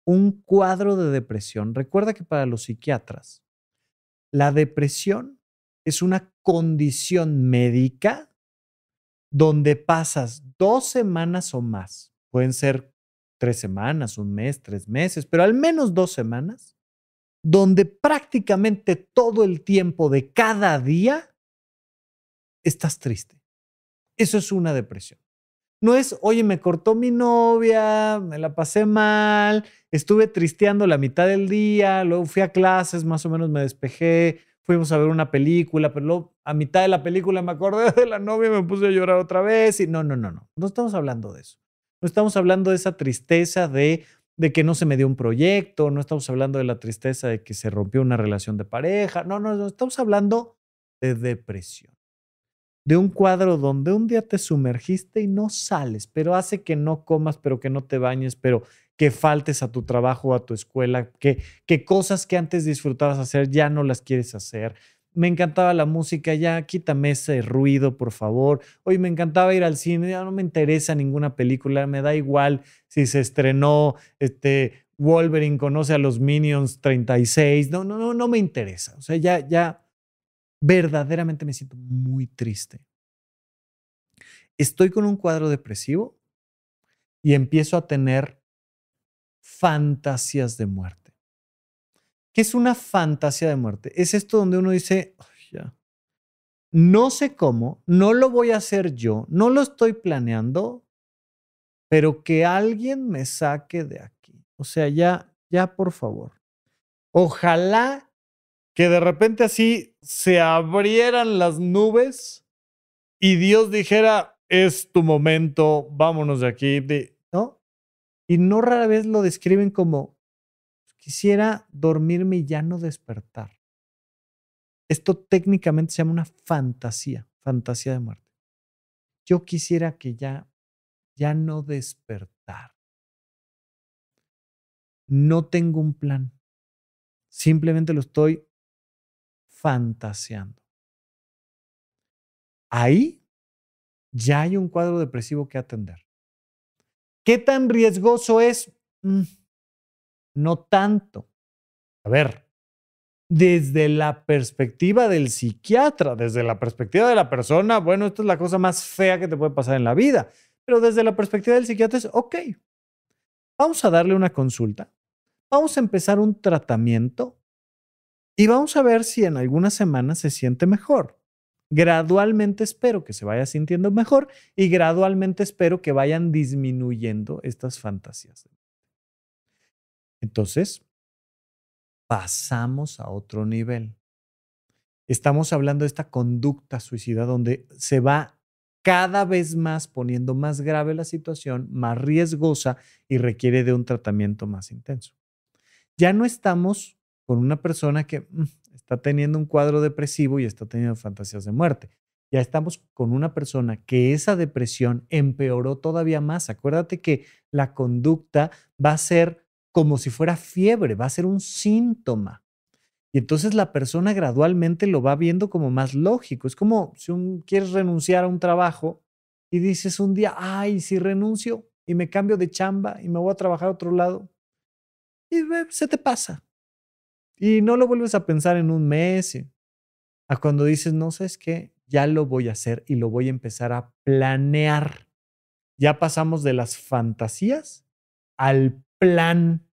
un cuadro de depresión. Recuerda que para los psiquiatras, la depresión es una condición médica donde pasas dos semanas o más, pueden ser tres semanas, un mes, tres meses, pero al menos dos semanas, donde prácticamente todo el tiempo de cada día estás triste. Eso es una depresión. No es, oye, me cortó mi novia, me la pasé mal, estuve tristeando la mitad del día, luego fui a clases, más o menos me despejé, fuimos a ver una película, pero luego a mitad de la película me acordé de la novia y me puse a llorar otra vez. Y no, no, no, no. No estamos hablando de eso. No estamos hablando de esa tristeza de, de que no se me dio un proyecto. No estamos hablando de la tristeza de que se rompió una relación de pareja. No, no, no. Estamos hablando de depresión. De un cuadro donde un día te sumergiste y no sales, pero hace que no comas, pero que no te bañes, pero que faltes a tu trabajo, a tu escuela, que, que cosas que antes disfrutabas hacer ya no las quieres hacer me encantaba la música, ya quítame ese ruido, por favor. Hoy me encantaba ir al cine, ya no me interesa ninguna película, me da igual si se estrenó este Wolverine conoce a los Minions 36, no no no no me interesa. O sea, ya ya verdaderamente me siento muy triste. Estoy con un cuadro depresivo y empiezo a tener fantasías de muerte. ¿Qué es una fantasía de muerte? Es esto donde uno dice, ya. no sé cómo, no lo voy a hacer yo, no lo estoy planeando, pero que alguien me saque de aquí. O sea, ya, ya, por favor. Ojalá que de repente así se abrieran las nubes y Dios dijera, es tu momento, vámonos de aquí, ¿no? Y no rara vez lo describen como, quisiera dormirme y ya no despertar. Esto técnicamente se llama una fantasía, fantasía de muerte. Yo quisiera que ya, ya no despertar. No tengo un plan. Simplemente lo estoy fantaseando. Ahí ya hay un cuadro depresivo que atender. ¿Qué tan riesgoso es? Mm, no tanto. A ver, desde la perspectiva del psiquiatra, desde la perspectiva de la persona, bueno, esto es la cosa más fea que te puede pasar en la vida, pero desde la perspectiva del psiquiatra es, ok, vamos a darle una consulta, vamos a empezar un tratamiento y vamos a ver si en algunas semanas se siente mejor. Gradualmente espero que se vaya sintiendo mejor y gradualmente espero que vayan disminuyendo estas fantasías. Entonces, pasamos a otro nivel. Estamos hablando de esta conducta suicida donde se va cada vez más poniendo más grave la situación, más riesgosa y requiere de un tratamiento más intenso. Ya no estamos con una persona que mm, está teniendo un cuadro depresivo y está teniendo fantasías de muerte. Ya estamos con una persona que esa depresión empeoró todavía más. Acuérdate que la conducta va a ser como si fuera fiebre, va a ser un síntoma. Y entonces la persona gradualmente lo va viendo como más lógico. Es como si un, quieres renunciar a un trabajo y dices un día, ay, si renuncio y me cambio de chamba y me voy a trabajar a otro lado. Y se te pasa. Y no lo vuelves a pensar en un mes, eh, a cuando dices, no sabes qué, ya lo voy a hacer y lo voy a empezar a planear. Ya pasamos de las fantasías al plan.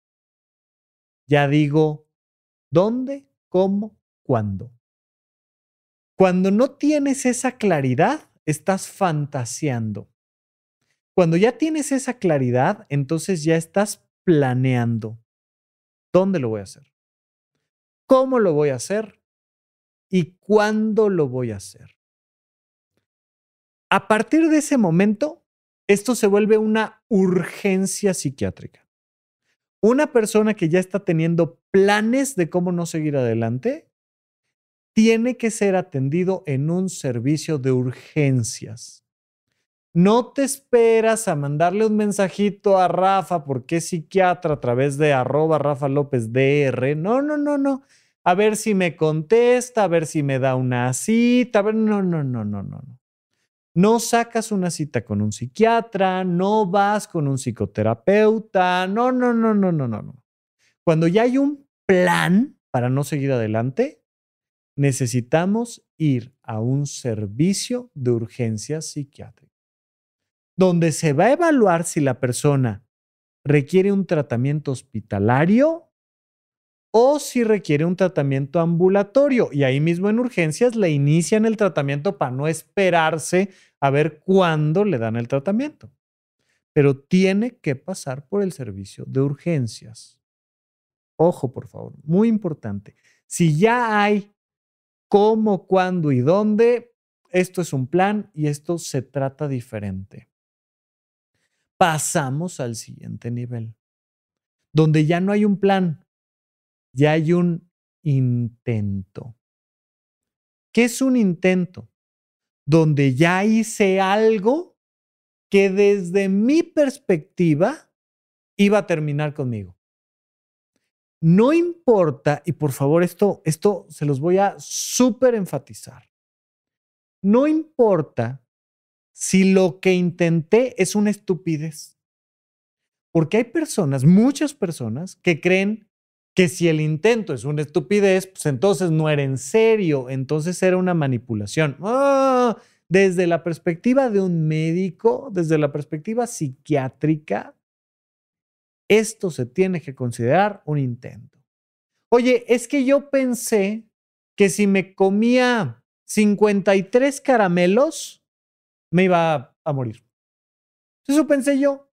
Ya digo, ¿dónde? ¿Cómo? ¿Cuándo? Cuando no tienes esa claridad, estás fantaseando. Cuando ya tienes esa claridad, entonces ya estás planeando. ¿Dónde lo voy a hacer? cómo lo voy a hacer y cuándo lo voy a hacer. A partir de ese momento, esto se vuelve una urgencia psiquiátrica. Una persona que ya está teniendo planes de cómo no seguir adelante tiene que ser atendido en un servicio de urgencias. No te esperas a mandarle un mensajito a Rafa porque es psiquiatra a través de arroba Rafa López DR. No, no, no, no. A ver si me contesta, a ver si me da una cita. A ver, no, no, no, no, no. No sacas una cita con un psiquiatra, no vas con un psicoterapeuta. No, no, no, no, no, no. no. Cuando ya hay un plan para no seguir adelante, necesitamos ir a un servicio de urgencias psiquiátrica donde se va a evaluar si la persona requiere un tratamiento hospitalario o si requiere un tratamiento ambulatorio. Y ahí mismo en urgencias le inician el tratamiento para no esperarse a ver cuándo le dan el tratamiento. Pero tiene que pasar por el servicio de urgencias. Ojo, por favor, muy importante. Si ya hay cómo, cuándo y dónde, esto es un plan y esto se trata diferente pasamos al siguiente nivel, donde ya no hay un plan, ya hay un intento. ¿Qué es un intento? Donde ya hice algo que desde mi perspectiva iba a terminar conmigo. No importa, y por favor esto, esto se los voy a súper enfatizar, no importa si lo que intenté es una estupidez. Porque hay personas, muchas personas, que creen que si el intento es una estupidez, pues entonces no era en serio, entonces era una manipulación. ¡Ah! Desde la perspectiva de un médico, desde la perspectiva psiquiátrica, esto se tiene que considerar un intento. Oye, es que yo pensé que si me comía 53 caramelos, me iba a morir. Eso pensé yo.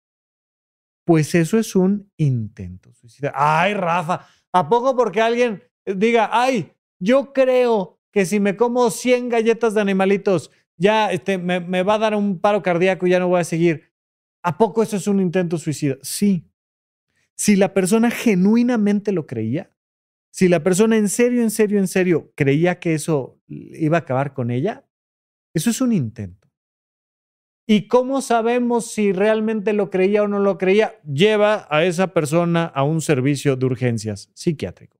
Pues eso es un intento suicida. Ay, Rafa, ¿a poco porque alguien diga, ay, yo creo que si me como 100 galletas de animalitos, ya este, me, me va a dar un paro cardíaco y ya no voy a seguir? ¿A poco eso es un intento suicida? Sí. Si la persona genuinamente lo creía, si la persona en serio, en serio, en serio creía que eso iba a acabar con ella, eso es un intento. ¿Y cómo sabemos si realmente lo creía o no lo creía? Lleva a esa persona a un servicio de urgencias psiquiátrico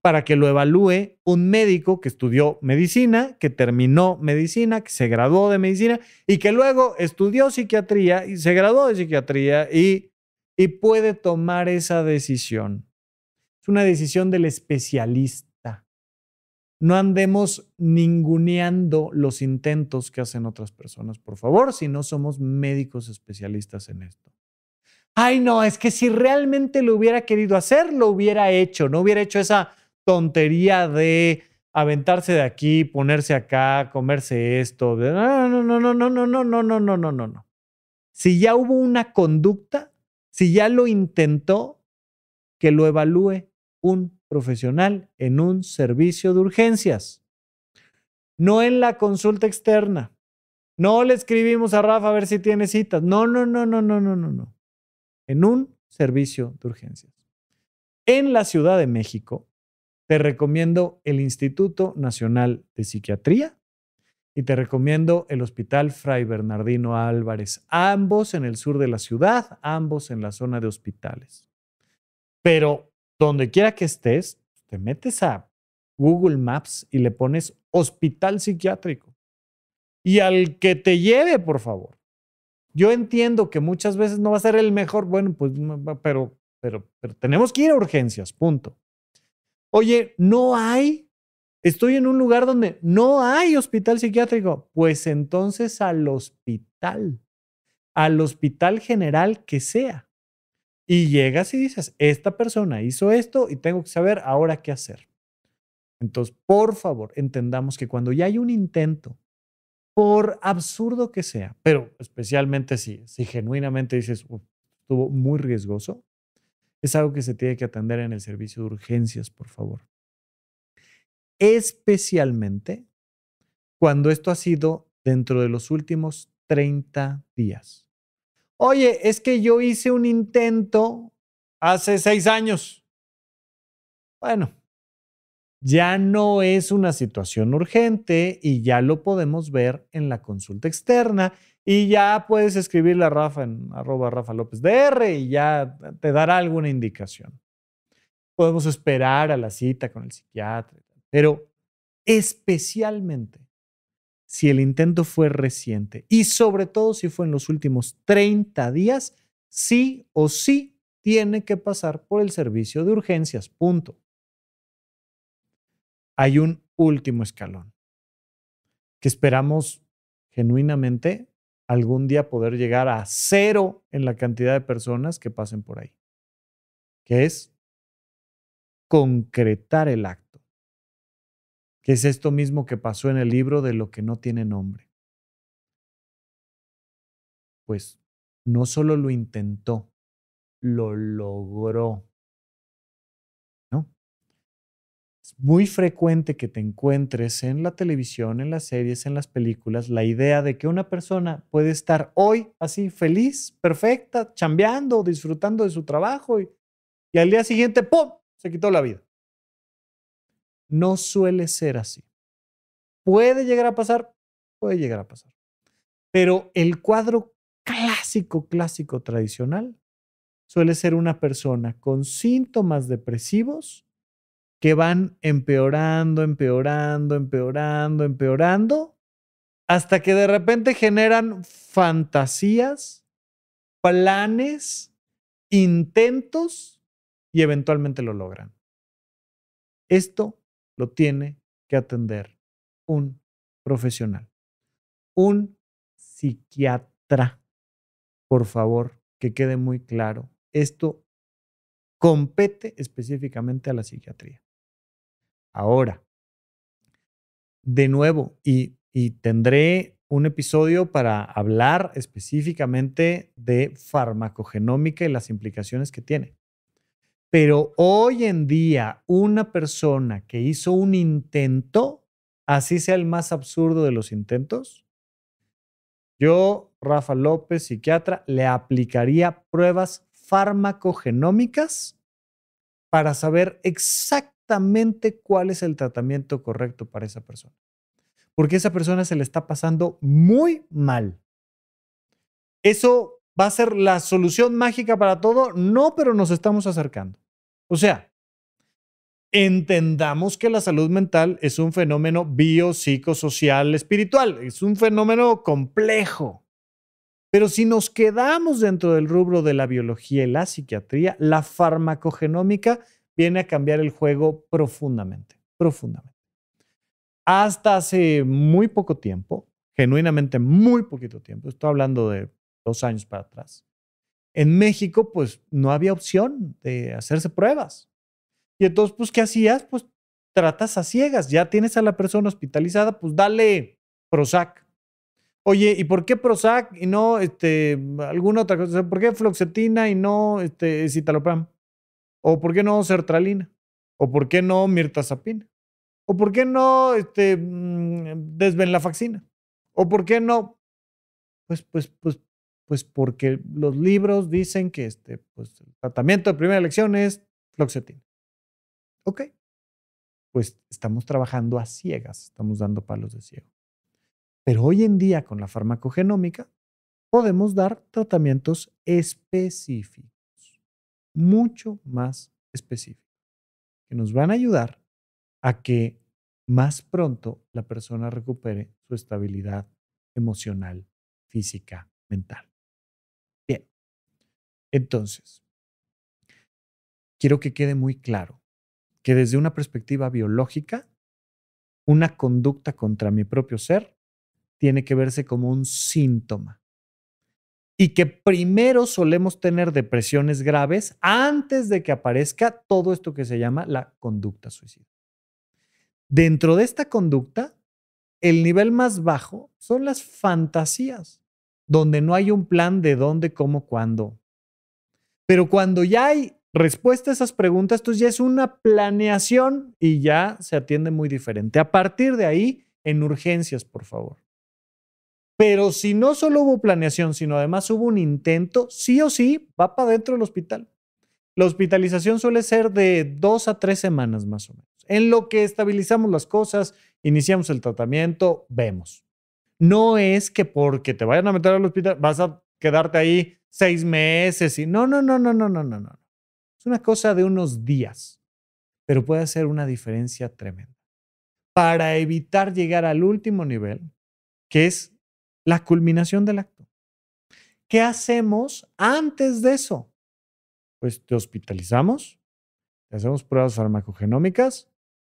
para que lo evalúe un médico que estudió medicina, que terminó medicina, que se graduó de medicina y que luego estudió psiquiatría y se graduó de psiquiatría y, y puede tomar esa decisión. Es una decisión del especialista no andemos ninguneando los intentos que hacen otras personas, por favor, si no somos médicos especialistas en esto. Ay, no, es que si realmente lo hubiera querido hacer, lo hubiera hecho, no hubiera hecho esa tontería de aventarse de aquí, ponerse acá, comerse esto. No, no, no, no, no, no, no, no, no, no, no, no, Si ya hubo una conducta, si ya lo intentó, que lo evalúe un profesional en un servicio de urgencias, no en la consulta externa. No le escribimos a Rafa a ver si tiene citas. No, no, no, no, no, no, no, no. En un servicio de urgencias. En la Ciudad de México, te recomiendo el Instituto Nacional de Psiquiatría y te recomiendo el Hospital Fray Bernardino Álvarez, ambos en el sur de la ciudad, ambos en la zona de hospitales. Pero donde quiera que estés, te metes a Google Maps y le pones hospital psiquiátrico. Y al que te lleve, por favor. Yo entiendo que muchas veces no va a ser el mejor, bueno, pues, pero, pero, pero tenemos que ir a urgencias, punto. Oye, no hay, estoy en un lugar donde no hay hospital psiquiátrico. Pues entonces al hospital, al hospital general que sea. Y llegas y dices, esta persona hizo esto y tengo que saber ahora qué hacer. Entonces, por favor, entendamos que cuando ya hay un intento, por absurdo que sea, pero especialmente si, si genuinamente dices, estuvo muy riesgoso, es algo que se tiene que atender en el servicio de urgencias, por favor. Especialmente cuando esto ha sido dentro de los últimos 30 días. Oye, es que yo hice un intento hace seis años. Bueno, ya no es una situación urgente y ya lo podemos ver en la consulta externa y ya puedes escribirle a Rafa en arroba Rafa López y ya te dará alguna indicación. Podemos esperar a la cita con el psiquiatra, pero especialmente si el intento fue reciente y sobre todo si fue en los últimos 30 días, sí o sí tiene que pasar por el servicio de urgencias, punto. Hay un último escalón que esperamos genuinamente algún día poder llegar a cero en la cantidad de personas que pasen por ahí, que es concretar el acto que es esto mismo que pasó en el libro de lo que no tiene nombre. Pues no solo lo intentó, lo logró. ¿no? Es muy frecuente que te encuentres en la televisión, en las series, en las películas, la idea de que una persona puede estar hoy así feliz, perfecta, chambeando, disfrutando de su trabajo y, y al día siguiente, ¡pum!, se quitó la vida. No suele ser así. Puede llegar a pasar, puede llegar a pasar. Pero el cuadro clásico, clásico tradicional suele ser una persona con síntomas depresivos que van empeorando, empeorando, empeorando, empeorando, hasta que de repente generan fantasías, planes, intentos y eventualmente lo logran. Esto lo tiene que atender un profesional, un psiquiatra. Por favor, que quede muy claro, esto compete específicamente a la psiquiatría. Ahora, de nuevo, y, y tendré un episodio para hablar específicamente de farmacogenómica y las implicaciones que tiene. Pero hoy en día, una persona que hizo un intento, así sea el más absurdo de los intentos, yo, Rafa López, psiquiatra, le aplicaría pruebas farmacogenómicas para saber exactamente cuál es el tratamiento correcto para esa persona. Porque esa persona se le está pasando muy mal. ¿Eso va a ser la solución mágica para todo? No, pero nos estamos acercando. O sea, entendamos que la salud mental es un fenómeno biopsicosocial espiritual, es un fenómeno complejo. Pero si nos quedamos dentro del rubro de la biología y la psiquiatría, la farmacogenómica viene a cambiar el juego profundamente, profundamente. Hasta hace muy poco tiempo, genuinamente muy poquito tiempo, estoy hablando de dos años para atrás, en México, pues no había opción de hacerse pruebas. Y entonces, pues, ¿qué hacías? Pues tratas a ciegas. Ya tienes a la persona hospitalizada, pues dale Prozac. Oye, ¿y por qué Prozac y no este, alguna otra cosa? ¿Por qué floxetina y no este, citalopram? ¿O por qué no sertralina? ¿O por qué no mirtazapina? ¿O por qué no este, mm, desvenlafaxina? ¿O por qué no? Pues, pues, pues, pues porque los libros dicen que este, pues, el tratamiento de primera elección es floxetina. Ok, pues estamos trabajando a ciegas, estamos dando palos de ciego. Pero hoy en día con la farmacogenómica podemos dar tratamientos específicos, mucho más específicos, que nos van a ayudar a que más pronto la persona recupere su estabilidad emocional, física, mental. Entonces, quiero que quede muy claro que desde una perspectiva biológica, una conducta contra mi propio ser tiene que verse como un síntoma. Y que primero solemos tener depresiones graves antes de que aparezca todo esto que se llama la conducta suicida. Dentro de esta conducta, el nivel más bajo son las fantasías, donde no hay un plan de dónde, cómo, cuándo, pero cuando ya hay respuesta a esas preguntas, entonces ya es una planeación y ya se atiende muy diferente. A partir de ahí, en urgencias, por favor. Pero si no solo hubo planeación, sino además hubo un intento, sí o sí va para dentro del hospital. La hospitalización suele ser de dos a tres semanas más o menos. En lo que estabilizamos las cosas, iniciamos el tratamiento, vemos. No es que porque te vayan a meter al hospital vas a quedarte ahí seis meses y no, no, no, no, no, no, no, no. Es una cosa de unos días, pero puede hacer una diferencia tremenda para evitar llegar al último nivel, que es la culminación del acto. ¿Qué hacemos antes de eso? Pues te hospitalizamos, te hacemos pruebas farmacogenómicas,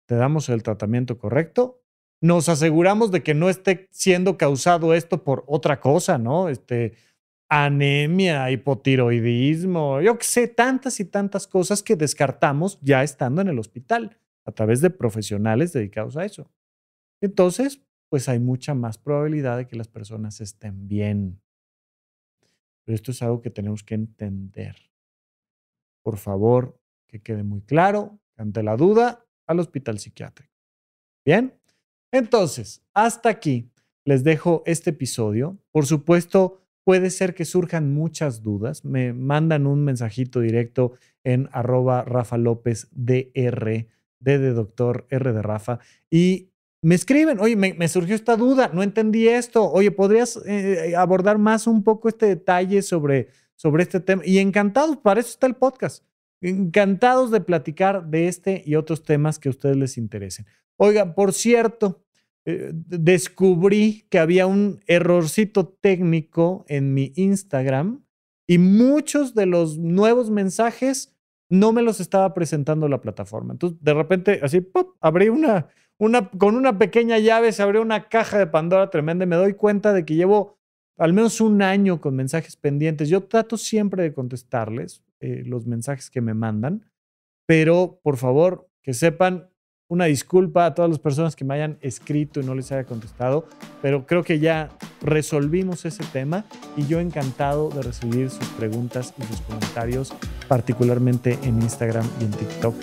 te damos el tratamiento correcto, nos aseguramos de que no esté siendo causado esto por otra cosa, ¿no? Este, anemia, hipotiroidismo, yo qué sé, tantas y tantas cosas que descartamos ya estando en el hospital a través de profesionales dedicados a eso. Entonces, pues hay mucha más probabilidad de que las personas estén bien. Pero esto es algo que tenemos que entender. Por favor, que quede muy claro, ante la duda, al hospital psiquiátrico. Bien, entonces, hasta aquí les dejo este episodio. Por supuesto, puede ser que surjan muchas dudas. Me mandan un mensajito directo en arroba Rafa López DR, de doctor, R de Rafa, y me escriben, oye, me, surgió esta duda, no entendí esto, oye, ¿podrías eh, abordar más un poco este detalle sobre, sobre este tema? Y encantados, para eso está el podcast. Encantados de platicar de este y otros temas que a ustedes les interesen. Oiga, por cierto, eh, descubrí que había un errorcito técnico en mi Instagram y muchos de los nuevos mensajes no me los estaba presentando la plataforma. Entonces, de repente, así, abrí una, una, con una pequeña llave se abrió una caja de Pandora tremenda me doy cuenta de que llevo al menos un año con mensajes pendientes. Yo trato siempre de contestarles eh, los mensajes que me mandan, pero por favor, que sepan una disculpa a todas las personas que me hayan escrito y no les haya contestado, pero creo que ya resolvimos ese tema y yo encantado de recibir sus preguntas y sus comentarios, particularmente en Instagram y en TikTok,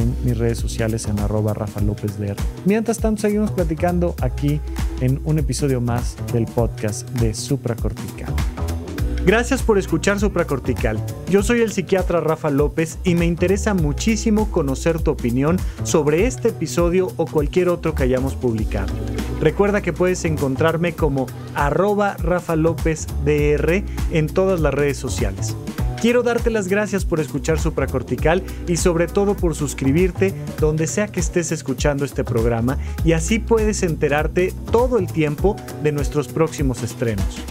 en mis redes sociales en arroba Rafa Mientras tanto, seguimos platicando aquí en un episodio más del podcast de Supracortica. Gracias por escuchar Supracortical. Yo soy el psiquiatra Rafa López y me interesa muchísimo conocer tu opinión sobre este episodio o cualquier otro que hayamos publicado. Recuerda que puedes encontrarme como arroba Rafa López DR en todas las redes sociales. Quiero darte las gracias por escuchar Supracortical y sobre todo por suscribirte donde sea que estés escuchando este programa y así puedes enterarte todo el tiempo de nuestros próximos estrenos.